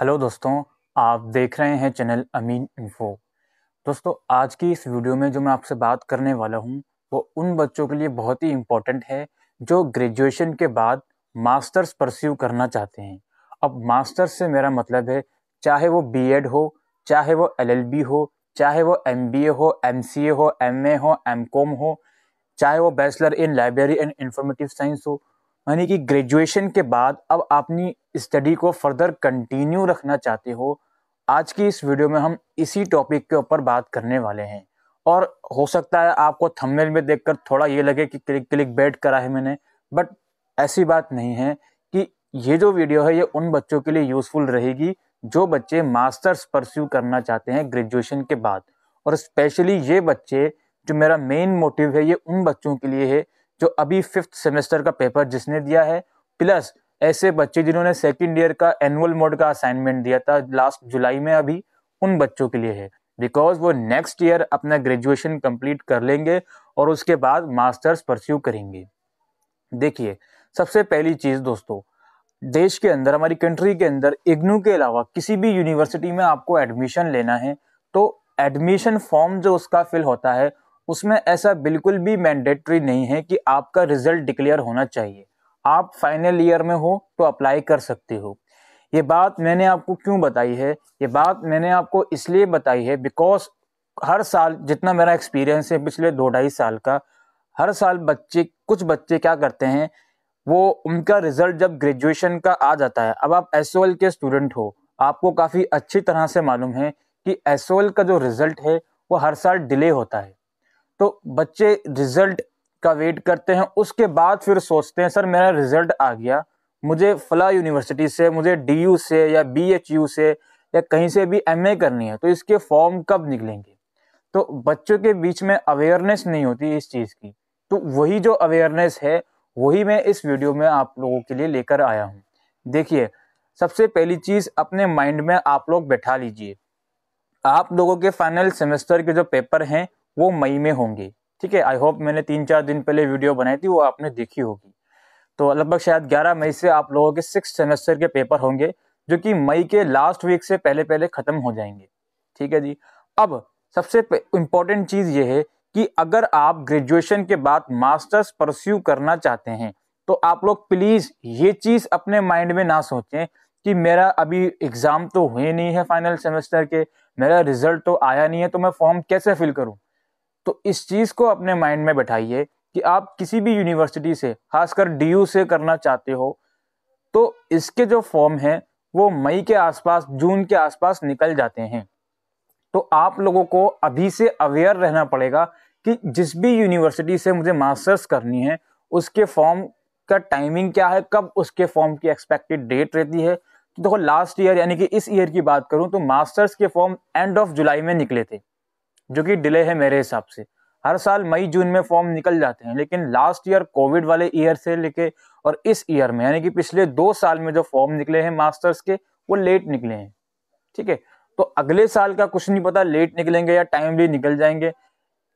hello दोस्तों आप देख रहे हैं चैनल अमीन इन्फो दोस्तों आज की इस वीडियो में जो मैं आपसे बात करने वाला हूं वो उन बच्चों के लिए बहुत ही इम्पोर्टेंट है जो ग्रेजुएशन के बाद मास्टर्स परस्यू करना चाहते हैं अब मास्टर्स से मेरा मतलब है चाहे वो बीएड हो चाहे वो एलएलबी हो चाहे वो एमबीए हो एमसीए हो एमए हो एमकॉम हो चाहे वो bachelor in library and informative science हो यानी कि ग्रेजुएशन के बाद अब अपनी स्टडी को फर्दर कंटिन्यू रखना चाहते हो आज की इस वीडियो में हम इसी टॉपिक के ऊपर बात करने वाले हैं और हो सकता है आपको थंबनेल में देखकर थोड़ा ये लगे कि क्लिक क्लिक बैट करा है मैंने बट ऐसी बात नहीं है कि ये जो वीडियो है ये उन बच्चों के लिए यूज़फुल रहेगी जो बच्चे मास्टर्स परस्यू करना चाहते हैं ग्रेजुएशन के बाद और स्पेशली ये बच्चे जो मेरा मेन मोटिव है ये उन बच्चों के लिए है जो अभी फिफ्थ सेमेस्टर का पेपर जिसने दिया है प्लस ऐसे बच्चे जिन्होंने सेकेंड ईयर का एनुअल मोड का असाइनमेंट दिया था लास्ट जुलाई में अभी उन बच्चों के लिए है बिकॉज वो नेक्स्ट ईयर अपना ग्रेजुएशन कंप्लीट कर लेंगे और उसके बाद मास्टर्स परस्यू करेंगे देखिए सबसे पहली चीज़ दोस्तों देश के अंदर हमारी कंट्री के अंदर इग्नू के अलावा किसी भी यूनिवर्सिटी में आपको एडमिशन लेना है तो एडमिशन फॉर्म जो उसका फिल होता है उसमें ऐसा बिल्कुल भी मैंडेटरी नहीं है कि आपका रिजल्ट डिक्लेयर होना चाहिए आप फाइनल ईयर में हो तो अप्लाई कर सकते हो ये बात मैंने आपको क्यों बताई है ये बात मैंने आपको इसलिए बताई है बिकॉज हर साल जितना मेरा एक्सपीरियंस है पिछले दो ढाई साल का हर साल बच्चे कुछ बच्चे क्या करते हैं वो उनका रिजल्ट जब ग्रेजुएशन का आ जाता है अब आप एस के स्टूडेंट हो आपको काफ़ी अच्छी तरह से मालूम है कि एस का जो रिजल्ट है वो हर साल डिले होता है तो बच्चे रिजल्ट का वेट करते हैं उसके बाद फिर सोचते हैं सर मेरा रिजल्ट आ गया मुझे फला यूनिवर्सिटी से मुझे डी से या बी से या कहीं से भी एम करनी है तो इसके फॉर्म कब निकलेंगे तो बच्चों के बीच में अवेयरनेस नहीं होती इस चीज़ की तो वही जो अवेयरनेस है वही मैं इस वीडियो में आप लोगों के लिए लेकर आया हूँ देखिए सबसे पहली चीज़ अपने माइंड में आप लोग बैठा लीजिए आप लोगों के फाइनल सेमेस्टर के जो पेपर हैं वो मई में होंगे ठीक है आई होप मैंने तीन चार दिन पहले वीडियो बनाई थी वो आपने देखी होगी तो लगभग शायद 11 मई से आप लोगों के सिक्स सेमेस्टर के पेपर होंगे जो कि मई के लास्ट वीक से पहले पहले ख़त्म हो जाएंगे ठीक है जी अब सबसे इम्पोर्टेंट चीज़ ये है कि अगर आप ग्रेजुएशन के बाद मास्टर्स परस्यू करना चाहते हैं तो आप लोग प्लीज़ ये चीज़ अपने माइंड में ना सोचें कि मेरा अभी एग्ज़ाम तो हुए नहीं है फाइनल सेमेस्टर के मेरा रिजल्ट तो आया नहीं है तो मैं फॉर्म कैसे फिल करूँ तो इस चीज़ को अपने माइंड में बैठाइए कि आप किसी भी यूनिवर्सिटी से खासकर डीयू से करना चाहते हो तो इसके जो फॉर्म हैं वो मई के आसपास जून के आसपास निकल जाते हैं तो आप लोगों को अभी से अवेयर रहना पड़ेगा कि जिस भी यूनिवर्सिटी से मुझे मास्टर्स करनी है उसके फॉर्म का टाइमिंग क्या है कब उसके फॉर्म की एक्सपेक्टेड डेट रहती है तो देखो लास्ट ईयर यानी कि इस ईयर की बात करूं तो मास्टर्स के फॉर्म एंड ऑफ जुलाई में निकले थे जो कि डिले है मेरे हिसाब से हर साल मई जून में फॉर्म निकल जाते हैं लेकिन लास्ट ईयर कोविड वाले ईयर से लेके और इस ईयर में यानी कि पिछले दो साल में जो फॉर्म निकले हैं मास्टर्स के वो लेट निकले हैं ठीक है तो अगले साल का कुछ नहीं पता लेट निकलेंगे या टाइमली निकल जाएंगे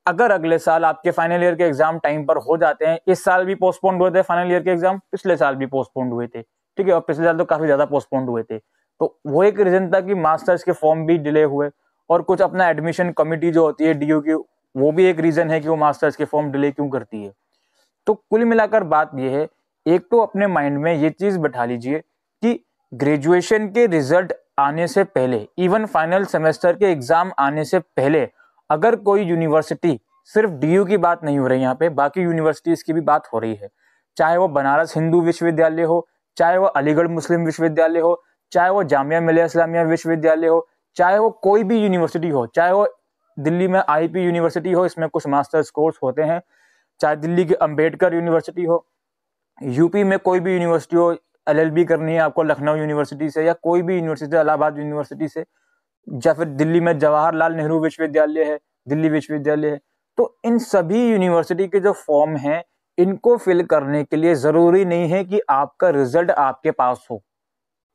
अगर अगले साल आपके फाइनल ईयर के एग्जाम टाइम पर हो जाते हैं इस साल भी पोस्टपोन्ड हुए थे फाइनल ईयर के एग्जाम पिछले साल भी पोस्टपोन्ड हुए थे ठीक है और पिछले साल तो काफी ज्यादा पोस्टपोन्ड हुए थे तो वो एक रीजन था कि मास्टर्स के फॉर्म भी डिले हुए और कुछ अपना एडमिशन कमिटी जो होती है डीयू की वो भी एक रीज़न है कि वो मास्टर्स के फॉर्म डिले क्यों करती है तो कुल मिलाकर बात यह है एक तो अपने माइंड में ये चीज़ बैठा लीजिए कि ग्रेजुएशन के रिजल्ट आने से पहले इवन फाइनल सेमेस्टर के एग्ज़ाम आने से पहले अगर कोई यूनिवर्सिटी सिर्फ डीयू की बात नहीं हो रही यहाँ पे बाकी यूनिवर्सिटीज़ की भी बात हो रही है चाहे वो बनारस हिंदू विश्वविद्यालय हो चाहे वो अलीगढ़ मुस्लिम विश्वविद्यालय हो चाहे वो जामिया मिलिया इस्लामिया विश्वविद्यालय हो चाहे वो कोई भी यूनिवर्सिटी हो चाहे वो दिल्ली में आईपी यूनिवर्सिटी हो इसमें कुछ मास्टर्स कोर्स होते हैं चाहे दिल्ली की अंबेडकर यूनिवर्सिटी हो यूपी में कोई भी यूनिवर्सिटी हो एलएलबी करनी है आपको लखनऊ यूनिवर्सिटी से या कोई भी यूनिवर्सिटी इलाहाबाद यूनिवर्सिटी से या फिर दिल्ली में जवाहरलाल नेहरू विश्वविद्यालय है दिल्ली विश्वविद्यालय है तो इन सभी यूनिवर्सिटी के जो फॉर्म हैं इनको फिल करने के लिए ज़रूरी नहीं है कि आपका रिजल्ट आपके पास हो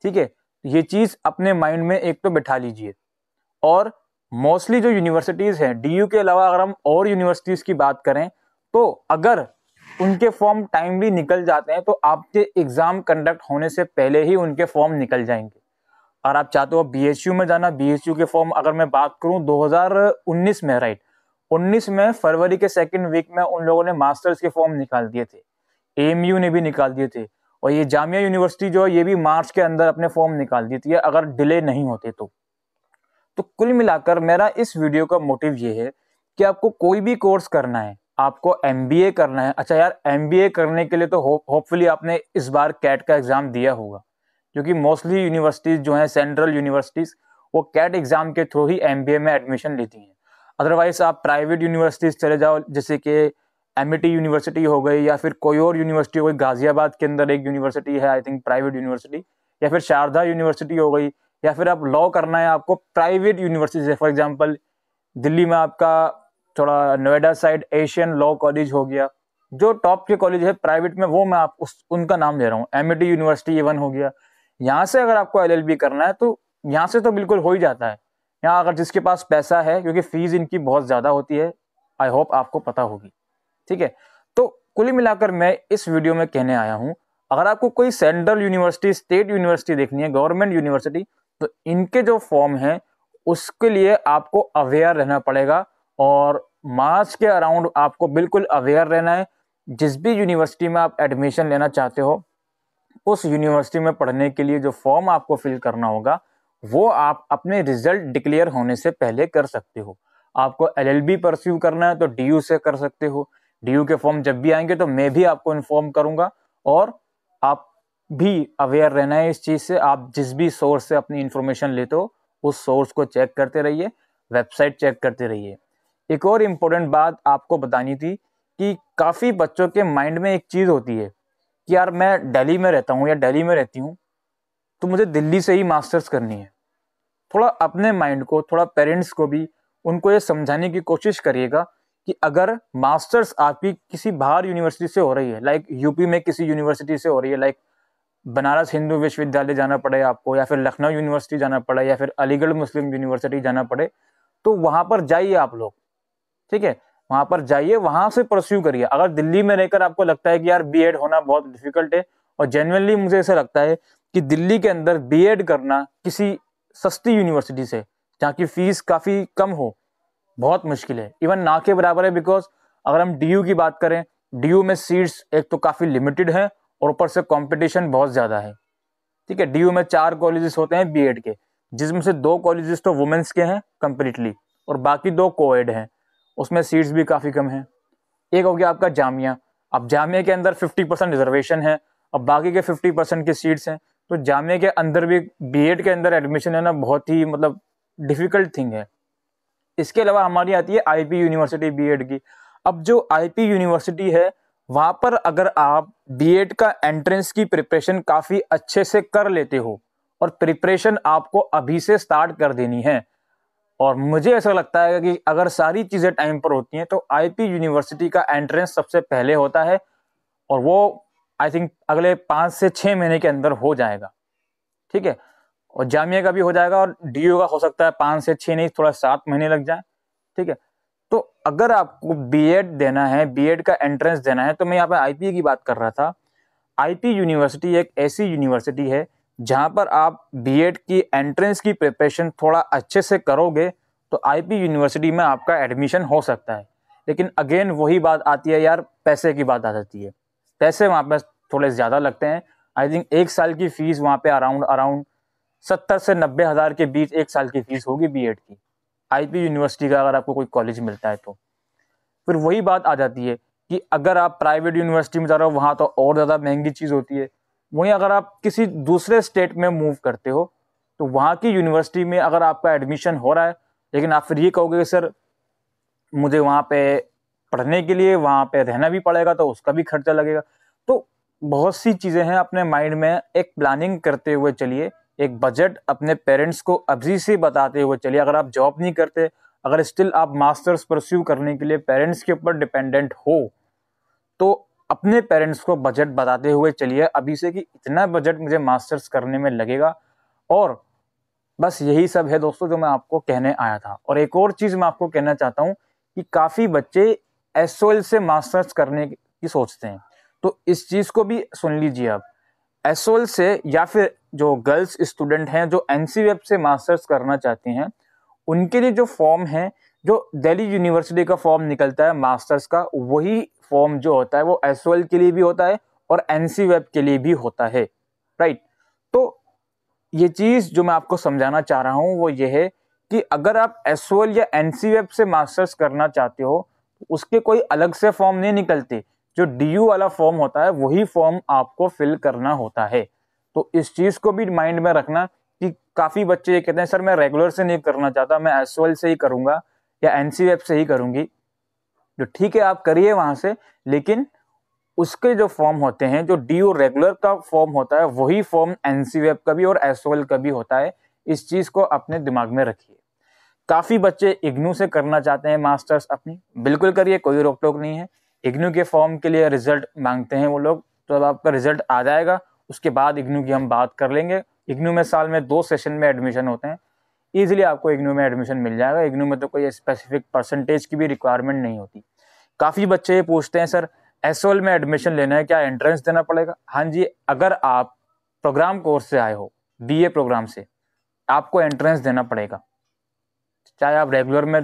ठीक है ये चीज़ अपने माइंड में एक तो बिठा लीजिए और मोस्टली जो यूनिवर्सिटीज़ हैं डी के अलावा अगर हम और यूनिवर्सिटीज़ की बात करें तो अगर उनके फॉर्म टाइमली निकल जाते हैं तो आपके एग्ज़ाम कंडक्ट होने से पहले ही उनके फॉर्म निकल जाएंगे अगर आप चाहते हो बी में जाना बी के फॉर्म अगर मैं बात करूँ 2019 में राइट 19 में फरवरी के सेकेंड वीक में उन लोगों ने मास्टर्स के फॉर्म निकाल दिए थे यू ने भी निकाल दिए थे और ये जामिया यूनिवर्सिटी जो है ये भी मार्च के अंदर अपने फॉर्म निकाल देती है अगर डिले नहीं होते तो तो कुल मिलाकर मेरा इस वीडियो का मोटिव ये है कि आपको कोई भी कोर्स करना है आपको एम करना है अच्छा यार एम करने के लिए तो होपफुली आपने इस बार कैट का एग्ज़ाम दिया होगा क्योंकि मोस्टली यूनिवर्सिटीज़ जो हैं सेंट्रल यूनिवर्सिटीज़ वो कैट एग्ज़ाम के थ्रू ही एम में एडमिशन लेती हैं अदरवाइज आप प्राइवेट यूनिवर्सिटीज़ चले जाओ जैसे कि एम यूनिवर्सिटी हो गई या फिर कोई और यूनिवर्सिटी हो गई गाजियाबाद के अंदर एक यूनिवर्सिटी है आई थिंक प्राइवेट यूनिवर्सिटी या फिर शारदा यूनिवर्सिटी हो गई या फिर आप लॉ करना है आपको प्राइवेट यूनिवर्सिटी से फॉर एग्जाम्पल दिल्ली में आपका थोड़ा Noida side Asian Law College हो गया जो टॉप के कॉलेज है प्राइवेट में वो मैं आप उस उनका नाम ले रहा हूँ एम यूनिवर्सिटी एवन हो गया यहाँ से अगर आपको एल करना है तो यहाँ से तो बिल्कुल हो ही जाता है यहाँ अगर जिसके पास पैसा है क्योंकि फीस इनकी बहुत ज़्यादा होती है आई होप आपको पता होगी ठीक है तो कुल मिलाकर मैं इस वीडियो में कहने आया हूँ अगर आपको कोई सेंट्रल यूनिवर्सिटी स्टेट यूनिवर्सिटी देखनी है गवर्नमेंट यूनिवर्सिटी तो इनके जो फॉर्म हैं उसके लिए आपको अवेयर रहना पड़ेगा और मार्च के अराउंड आपको बिल्कुल अवेयर रहना है जिस भी यूनिवर्सिटी में आप एडमिशन लेना चाहते हो उस यूनिवर्सिटी में पढ़ने के लिए जो फॉर्म आपको फिल करना होगा वो आप अपने रिजल्ट डिक्लेयर होने से पहले कर सकते हो आपको एल एल बी परस्यू करना है तो डी यू से कर सकते हो डी के फॉर्म जब भी आएंगे तो मैं भी आपको इन्फॉर्म करूंगा और आप भी अवेयर रहना है इस चीज़ से आप जिस भी सोर्स से अपनी इन्फॉर्मेशन लेते हो उस सोर्स को चेक करते रहिए वेबसाइट चेक करते रहिए एक और इम्पोर्टेंट बात आपको बतानी थी कि काफ़ी बच्चों के माइंड में एक चीज़ होती है कि यार मैं दिल्ली में रहता हूँ या दिल्ली में रहती हूँ तो मुझे दिल्ली से ही मास्टर्स करनी है थोड़ा अपने माइंड को थोड़ा पेरेंट्स को भी उनको ये समझाने की कोशिश करिएगा कि अगर मास्टर्स आपकी किसी बाहर यूनिवर्सिटी से हो रही है लाइक यूपी में किसी यूनिवर्सिटी से हो रही है लाइक बनारस हिंदू विश्वविद्यालय जाना पड़े आपको या फिर लखनऊ यूनिवर्सिटी जाना पड़े या फिर अलीगढ़ मुस्लिम यूनिवर्सिटी जाना पड़े तो वहाँ पर जाइए आप लोग ठीक है वहाँ पर जाइए वहाँ से परस्यू करिए अगर दिल्ली में रहकर आपको लगता है कि यार बी होना बहुत डिफिकल्ट है और जेनवनली मुझे ऐसा लगता है कि दिल्ली के अंदर बी करना किसी सस्ती यूनिवर्सिटी से जहाँ की फीस काफ़ी कम हो बहुत मुश्किल है इवन ना के बराबर है बिकॉज अगर हम डी की बात करें डी में सीट्स एक तो काफ़ी लिमिटेड हैं और ऊपर से कॉम्पिटिशन बहुत ज़्यादा है ठीक है डी में चार कॉलेजेस होते हैं बी के जिसमें से दो कॉलेजेस तो वुमेंस के हैं कम्प्लीटली और बाकी दो कोएड हैं उसमें सीट्स भी काफ़ी कम हैं एक हो गया आपका जामिया अब जामिया के अंदर 50 परसेंट रिजर्वेशन है अब बाकी के 50 परसेंट की सीट्स हैं तो जामिया के अंदर भी बीएड के अंदर एडमिशन लेना बहुत ही मतलब डिफ़िकल्ट थिंग है इसके अलावा हमारी आती है आईपी यूनिवर्सिटी बीएड की अब जो आईपी यूनिवर्सिटी है वहाँ पर अगर आप बीएड का एंट्रेंस की प्रिपरेशन काफ़ी अच्छे से कर लेते हो और प्रिपरेशन आपको अभी से स्टार्ट कर देनी है और मुझे ऐसा लगता है कि अगर सारी चीज़ें टाइम पर होती हैं तो आईपी यूनिवर्सिटी का एंट्रेंस सबसे पहले होता है और वो आई थिंक अगले पाँच से छः महीने के अंदर हो जाएगा ठीक है और जामिया का भी हो जाएगा और डी का हो सकता है पाँच से छः नहीं थोड़ा सात महीने लग जाए ठीक है तो अगर आपको बीएड देना है बीएड का एंट्रेंस देना है तो मैं यहाँ पर आईपीए की बात कर रहा था आईपी यूनिवर्सिटी एक ऐसी यूनिवर्सिटी है जहाँ पर आप बीएड की एंट्रेंस की प्रिपरेशन थोड़ा अच्छे से करोगे तो आई यूनिवर्सिटी में आपका एडमिशन हो सकता है लेकिन अगेन वही बात आती है यार पैसे की बात आ जाती है पैसे वहाँ पर थोड़े ज़्यादा लगते हैं आई थिंक एक साल की फ़ीस वहाँ पे अराउंड अराउंड सत्तर से नब्बे हज़ार के बीच एक साल की फ़ीस होगी बी की आईपी यूनिवर्सिटी का अगर आपको कोई कॉलेज मिलता है तो फिर वही बात आ जाती है कि अगर आप प्राइवेट यूनिवर्सिटी में जा रहे हो वहाँ तो और ज़्यादा महंगी चीज़ होती है वहीं अगर आप किसी दूसरे स्टेट में मूव करते हो तो वहाँ की यूनिवर्सिटी में अगर आपका एडमिशन हो रहा है लेकिन आप फिर ये कहोगे कि सर मुझे वहाँ पे पढ़ने के लिए वहाँ पे रहना भी पड़ेगा तो उसका भी खर्चा लगेगा तो बहुत सी चीज़ें हैं अपने माइंड में एक प्लानिंग करते हुए चलिए एक बजट अपने पेरेंट्स को अभी से बताते हुए चलिए अगर आप जॉब नहीं करते अगर स्टिल आप मास्टर्स परस्यू करने के लिए पेरेंट्स के ऊपर डिपेंडेंट हो तो अपने पेरेंट्स को बजट बताते हुए चलिए अभी से कि इतना बजट मुझे मास्टर्स करने में लगेगा और बस यही सब है दोस्तों जो मैं आपको कहने आया था और एक और चीज़ मैं आपको कहना चाहता हूँ कि काफ़ी बच्चे एस से मास्टर्स करने की सोचते हैं तो इस चीज़ को भी सुन लीजिए आप एसोल से या फिर जो गर्ल्स स्टूडेंट हैं जो एन वेब से मास्टर्स करना चाहती हैं उनके लिए जो फॉर्म है जो दिल्ली यूनिवर्सिटी का फॉर्म निकलता है मास्टर्स का वही फॉर्म जो होता है वो एस के लिए भी होता है और एन वेब के लिए भी होता है राइट तो ये चीज़ जो मैं आपको समझाना चाह रहा हूँ वो ये है कि अगर आप एस या एन वेब से मास्टर्स करना चाहते हो तो उसके कोई अलग से फॉर्म नहीं निकलते जो डी वाला फॉर्म होता है वही फॉर्म आपको फिल करना होता है तो इस चीज़ को भी माइंड में रखना कि काफ़ी बच्चे ये कहते हैं सर मैं रेगुलर से नहीं करना चाहता मैं एस से ही करूंगा या एन से ही करूंगी जो तो ठीक है आप करिए वहां से लेकिन उसके जो फॉर्म होते हैं जो डी रेगुलर का फॉर्म होता है वही फॉर्म एन का भी और एस का भी होता है इस चीज़ को अपने दिमाग में रखिए काफ़ी बच्चे इग्नू से करना चाहते हैं मास्टर्स अपनी बिल्कुल करिए कोई रोक टोक नहीं है इग्नू के फॉर्म के लिए रिजल्ट मांगते हैं वो लोग तो अब आपका रिजल्ट आ जाएगा उसके बाद इग्नू की हम बात कर लेंगे इग्नू में साल में दो सेशन में एडमिशन होते हैं ईजिली आपको इग्नू में एडमिशन मिल जाएगा इग्नू में तो कोई स्पेसिफिक परसेंटेज की भी रिक्वायरमेंट नहीं होती काफ़ी बच्चे ये पूछते हैं सर एस में एडमिशन लेना है क्या एंट्रेंस देना पड़ेगा हाँ जी अगर आप प्रोग्राम कोर्स से आए हो बी प्रोग्राम से आपको एंट्रेंस देना पड़ेगा चाहे आप रेगुलर में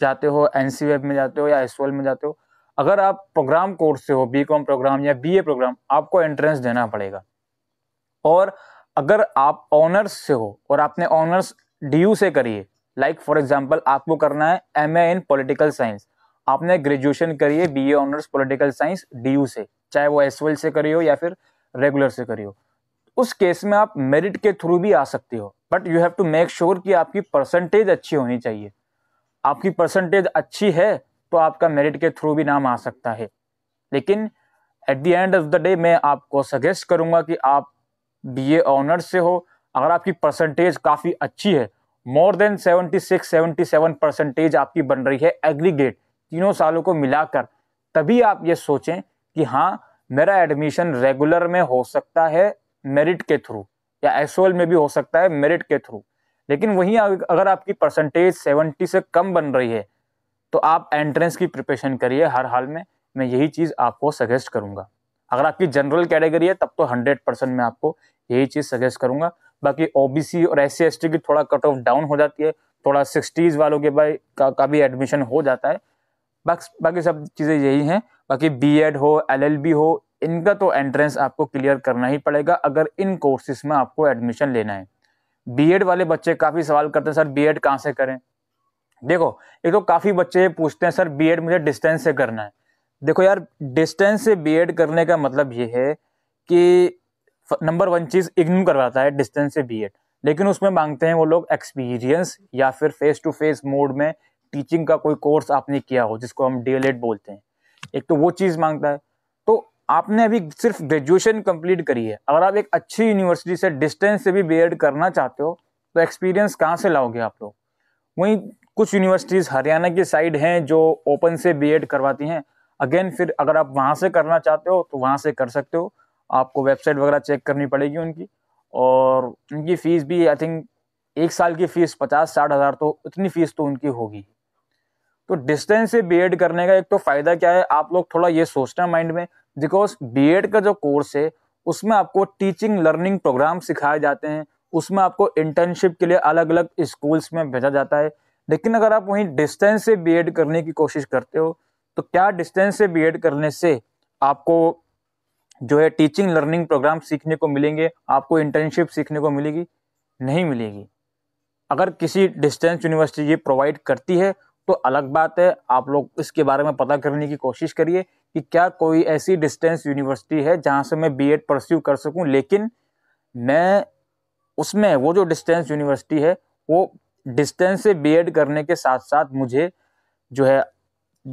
जाते हो एन में जाते हो या एस में जाते हो अगर आप प्रोग्राम कोर्स से हो बी कॉम प्रोग्राम या बी ए प्रोग्राम आपको एंट्रेंस देना पड़ेगा और अगर आप ऑनर्स से हो और आपने ऑनर्स डी यू से करिए लाइक फॉर एग्जाम्पल आपको करना है M A in political science आपने ग्रेजुएशन करिए B A honours political science D U से चाहे वो एस से करी हो या फिर रेगुलर से करी हो उस केस में आप मेरिट के थ्रू भी आ सकते हो but you have to make sure कि आपकी परसेंटेज अच्छी होनी चाहिए आपकी परसेंटेज अच्छी है तो आपका मेरिट के थ्रू भी नाम आ सकता है लेकिन at the end of the day मैं आपको सजेस्ट करूंगा कि आप बीए ऑनर्स से हो अगर आपकी परसेंटेज काफ़ी अच्छी है मोर देन 76 77 परसेंटेज आपकी बन रही है एग्रीगेट तीनों सालों को मिलाकर तभी आप ये सोचें कि हाँ मेरा एडमिशन रेगुलर में हो सकता है मेरिट के थ्रू या एस में भी हो सकता है मेरिट के थ्रू लेकिन वहीं अगर आपकी परसेंटेज 70 से कम बन रही है तो आप एंट्रेंस की प्रिपरेशन करिए हर हाल में मैं यही चीज़ आपको सजेस्ट करूँगा अगर आपकी जनरल कैटेगरी है तब तो हंड्रेड परसेंट मैं आपको यही चीज़ सजेस्ट करूँगा बाकी ओबीसी और एस सी की थोड़ा कट ऑफ डाउन हो जाती है थोड़ा सिक्सटीज़ वालों के भाई का, का भी एडमिशन हो जाता है बाकी बाकी सब चीज़ें यही हैं बाकी बी हो एल हो इनका तो एंट्रेंस आपको क्लियर करना ही पड़ेगा अगर इन कोर्सेज में आपको एडमिशन लेना है बीएड वाले बच्चे काफ़ी सवाल करते हैं सर बीएड कहाँ से करें देखो एक तो काफ़ी बच्चे पूछते हैं सर बीएड मुझे डिस्टेंस से करना है देखो यार डिस्टेंस से बीएड करने का मतलब ये है कि नंबर वन चीज़ इग्नोर करवाता है डिस्टेंस से बीएड लेकिन उसमें मांगते हैं वो लोग एक्सपीरियंस या फिर फेस टू फेस मोड में टीचिंग का कोई कोर्स आपने किया हो जिसको हम डी बोलते हैं एक तो वो चीज़ मांगता है तो आपने अभी सिर्फ ग्रेजुएशन कंप्लीट करी है अगर आप एक अच्छी यूनिवर्सिटी से डिस्टेंस से भी बी करना चाहते हो तो एक्सपीरियंस कहाँ से लाओगे आप लोग वहीं कुछ यूनिवर्सिटीज़ हरियाणा की साइड हैं जो ओपन से बीएड करवाती हैं अगेन फिर अगर आप वहाँ से करना चाहते हो तो वहाँ से कर सकते हो आपको वेबसाइट वगैरह चेक करनी पड़ेगी उनकी और उनकी फ़ीस भी आई थिंक एक साल की फ़ीस पचास साठ हज़ार तो इतनी फ़ीस तो उनकी होगी तो डिस्टेंस से बीएड करने का एक तो फ़ायदा क्या है आप लोग थोड़ा ये सोचते हैं माइंड में बिकॉज बीएड का जो कोर्स है उसमें आपको टीचिंग लर्निंग प्रोग्राम सिखाए जाते हैं उसमें आपको इंटर्नशिप के लिए अलग अलग स्कूल्स में भेजा जाता है लेकिन अगर आप वहीं डिस्टेंस से बी करने की कोशिश करते हो तो क्या डिस्टेंस से बी करने से आपको जो है टीचिंग लर्निंग प्रोग्राम सीखने को मिलेंगे आपको इंटर्नशिप सीखने को मिलेगी नहीं मिलेगी अगर किसी डिस्टेंस यूनिवर्सिटी ये प्रोवाइड करती है तो अलग बात है आप लोग इसके बारे में पता करने की कोशिश करिए कि क्या कोई ऐसी डिस्टेंस यूनिवर्सिटी है जहाँ से मैं बी एड परस्यू कर सकूँ लेकिन मैं उसमें वो जो डिस्टेंस यूनिवर्सिटी है वो डिस्टेंस से बीएड करने के साथ साथ मुझे जो है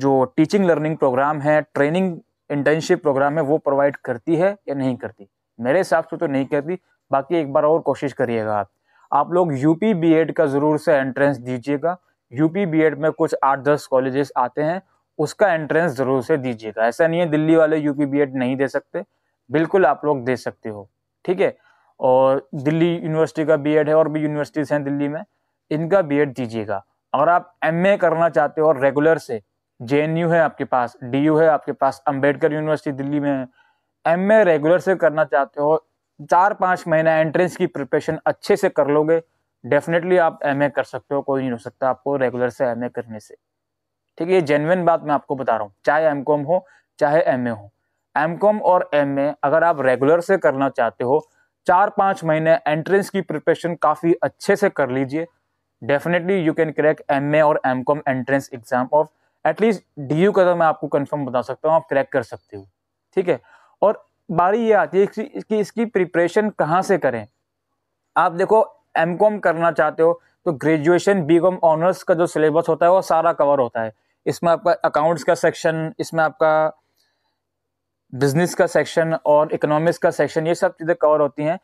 जो टीचिंग लर्निंग प्रोग्राम है ट्रेनिंग इंटर्नशिप प्रोग्राम है वो प्रोवाइड करती है या नहीं करती मेरे हिसाब से तो नहीं करती बाकी एक बार और कोशिश करिएगा आप आप लोग यूपी बीएड का ज़रूर से एंट्रेंस दीजिएगा यूपी बीएड में कुछ आठ दस कॉलेजेस आते हैं उसका एंट्रेंस ज़रूर से दीजिएगा ऐसा नहीं है दिल्ली वाले यूपी बीएड नहीं दे सकते बिल्कुल आप लोग दे सकते हो ठीक है और दिल्ली यूनिवर्सिटी का बीएड है और भी यूनिवर्सिटीज़ हैं दिल्ली में इनका बी दीजिएगा अगर आप एम करना चाहते हो और रेगुलर से जे है आपके पास डी है आपके पास अम्बेडकर यूनिवर्सिटी दिल्ली में है एम रेगुलर से करना चाहते हो चार पाँच महीना एंट्रेंस की प्रिपरेशन अच्छे से कर लोगे डेफिनेटली आप एम कर सकते हो कोई नहीं हो सकता आपको रेगुलर से एम करने से ठीक है ये जेनविन बात मैं आपको बता रहा हूँ चाहे एम हो चाहे एम हो एम और एम अगर आप रेगुलर से करना चाहते हो चार पाँच महीने एंट्रेंस की प्रिपरेशन काफ़ी अच्छे से कर लीजिए definitely you can crack M A और M Com entrance exam of at least D U का तो मैं आपको कन्फर्म बता सकता हूँ आप क्रैक कर सकते हो ठीक है और बारी ये आती है कि इसकी प्रिपरेशन कहाँ से करें आप देखो एम कॉम करना चाहते हो तो ग्रेजुएशन बी कॉम ऑनर्स का जो सिलेबस होता है वो सारा कवर होता है इसमें आपका अकाउंट्स का सेक्शन इसमें आपका बिजनेस का सेक्शन और इकोनॉमिक्स का सेक्शन ये सब चीज़ें कवर होती हैं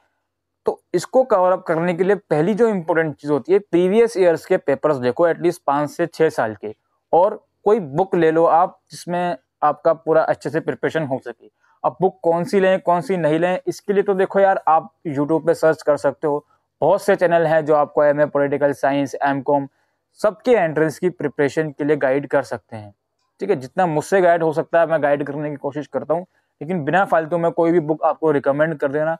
तो इसको कवर अप करने के लिए पहली जो इम्पोर्टेंट चीज़ होती है प्रीवियस ईयर्स के पेपर्स देखो एटलीस्ट पाँच से छः साल के और कोई बुक ले लो आप जिसमें आपका पूरा अच्छे से प्रिपरेशन हो सके अब बुक कौन सी लें कौन सी नहीं लें इसके लिए तो देखो यार आप यूट्यूब पे सर्च कर सकते हो बहुत से चैनल हैं जो आपको M A political science M Com सबके एंट्रेंस की प्रिपरेशन के लिए गाइड कर सकते हैं ठीक है जितना मुझसे गाइड हो सकता है मैं गाइड करने की कोशिश करता हूँ लेकिन बिना फालतू में कोई भी बुक आपको रिकमेंड कर देना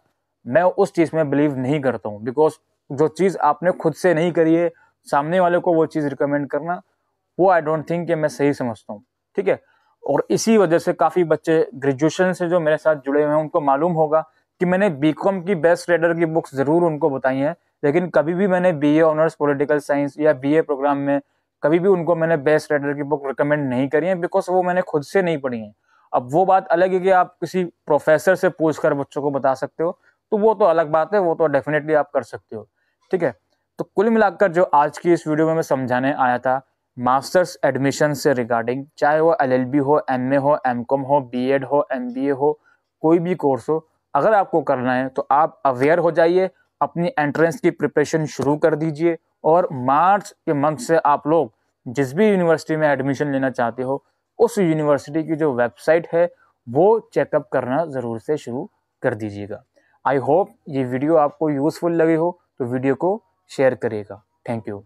मैं उस चीज़ में बिलीव नहीं करता हूँ बिकॉज जो चीज़ आपने खुद से नहीं करी है सामने वाले को वो चीज़ रिकमेंड करना वो आई डोंट थिंक कि मैं सही समझता हूँ ठीक है और इसी वजह से काफ़ी बच्चे ग्रेजुएशन से जो मेरे साथ जुड़े हुए हैं उनको मालूम होगा कि मैंने बी की बेस्ट रेडर की बुक्स ज़रूर उनको बताई हैं लेकिन कभी भी मैंने B A honours political science या बी प्रोग्राम में कभी भी उनको मैंने बेस्ट रेडर की बुक रिकमेंड नहीं करी है बिकॉज वो मैंने खुद से नहीं पढ़ी है अब वो बात अलग है कि आप किसी प्रोफेसर से पूछ कर बच्चों को बता सकते हो तो वो तो अलग बात है वो तो डेफिनेटली आप कर सकते हो ठीक है तो कुल मिलाकर जो आज की इस वीडियो में मैं समझाने आया था मास्टर्स एडमिशन से रिगार्डिंग चाहे वो एल हो एम हो एम हो बी हो एम हो कोई भी कोर्स हो अगर आपको करना है तो आप अवेयर हो जाइए अपनी एंट्रेंस की प्रिपरेशन शुरू कर दीजिए और मार्च के मंथ से आप लोग जिस भी यूनिवर्सिटी में एडमिशन लेना चाहते हो उस यूनिवर्सिटी की जो वेबसाइट है वो चेकअप करना ज़रूर से शुरू कर दीजिएगा आई होप ये वीडियो आपको यूज़फुल लगी हो तो वीडियो को शेयर करिएगा थैंक यू